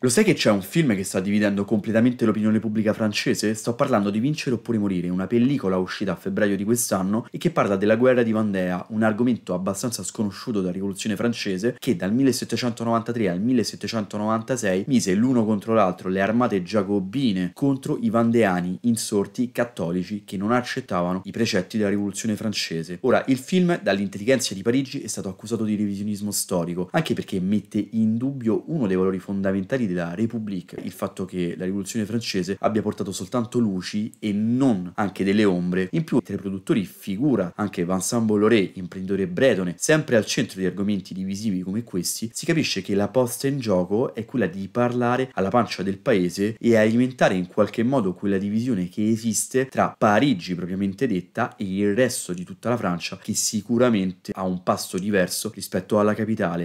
Lo sai che c'è un film che sta dividendo completamente l'opinione pubblica francese? Sto parlando di Vincere oppure morire, una pellicola uscita a febbraio di quest'anno e che parla della guerra di Vandea, un argomento abbastanza sconosciuto dalla rivoluzione francese che dal 1793 al 1796 mise l'uno contro l'altro le armate giacobine contro i vandeani insorti cattolici che non accettavano i precetti della rivoluzione francese. Ora, il film dall'intelligenza di Parigi è stato accusato di revisionismo storico, anche perché mette in dubbio uno dei valori fondamentali giornali della République il fatto che la rivoluzione francese abbia portato soltanto luci e non anche delle ombre. In più, tra i produttori figura anche Vincent Bolloré, imprenditore bretone, sempre al centro di argomenti divisivi come questi, si capisce che la posta in gioco è quella di parlare alla pancia del paese e alimentare in qualche modo quella divisione che esiste tra Parigi propriamente detta e il resto di tutta la Francia che sicuramente ha un passo diverso rispetto alla capitale